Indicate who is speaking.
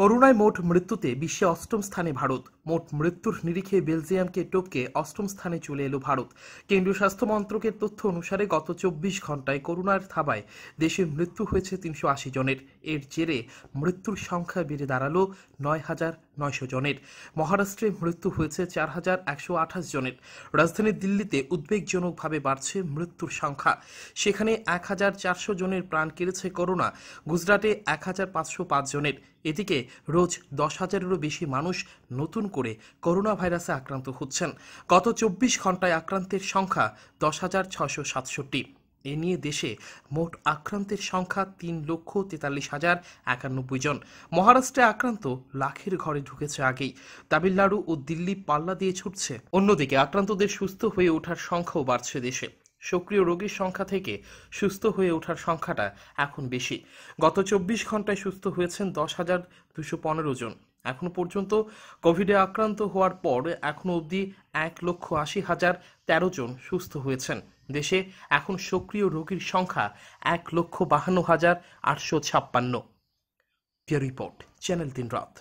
Speaker 1: করোনায় মোট মৃত্যুতে বিশ্বে অষ্টম স্থানে ভারত মোট মৃত্যুর নিরিখে বেলজিয়ামকে টপকে অষ্টম স্থানে চলে এলো ভারত কেন্দ্রীয় স্বাস্থ্য মন্ত্রকের তথ্য অনুসারে গত চব্বিশ ঘন্টায় করোনার থাবায় দেশে মৃত্যু হয়েছে তিনশো আশি জনের এর জেরে মৃত্যুর সংখ্যা বেড়ে দাঁড়ালো নয় হাজার নয়শো জনের মহারাষ্ট্রে মৃত্যু হয়েছে চার হাজার একশো আঠাশ জনের রাজধানী দিল্লিতে উদ্বেগজনকভাবে বাড়ছে মৃত্যুর সংখ্যা সেখানে এক হাজার চারশো জনের প্রাণ কেড়েছে করোনা গুজরাটে এক হাজার পাঁচশো পাঁচ জনের এদিকে রোজ দশ হাজারেরও বেশি মানুষ নতুন করে করোনা ভাইরাসে আক্রান্ত হচ্ছেন গত চব্বিশ ঘন্টায় আক্রান্তের সংখ্যা দশ হাজার ছশো সাতষট্টি এ নিয়ে দেশে মোট আক্রান্তের সংখ্যা তিন লক্ষ তেতাল্লিশ হাজার একানব্বই জন মহারাষ্ট্রে আক্রান্ত লাখের ঘরে ঢুকেছে আগেই তামিলনাড়ু ও দিল্লি পাল্লা দিয়ে ছুটছে অন্যদিকে আক্রান্তদের সুস্থ হয়ে ওঠার সংখ্যাও বাড়ছে দেশে সক্রিয় রোগীর সংখ্যা থেকে সুস্থ হয়ে ওঠার সংখ্যাটা এখন বেশি গত চব্বিশ ঘন্টায় সুস্থ হয়েছেন দশ হাজার দুশো পনেরো জন এখনো পর্যন্ত কোভিডে আক্রান্ত হওয়ার পর এখনো অবধি এক লক্ষ আশি হাজার তেরো জন সুস্থ হয়েছেন দেশে এখন সক্রিয় রোগীর সংখ্যা এক লক্ষ বাহান্ন হাজার আটশো ছাপ্পান্ন রিপোর্ট চ্যানেল তিন রাত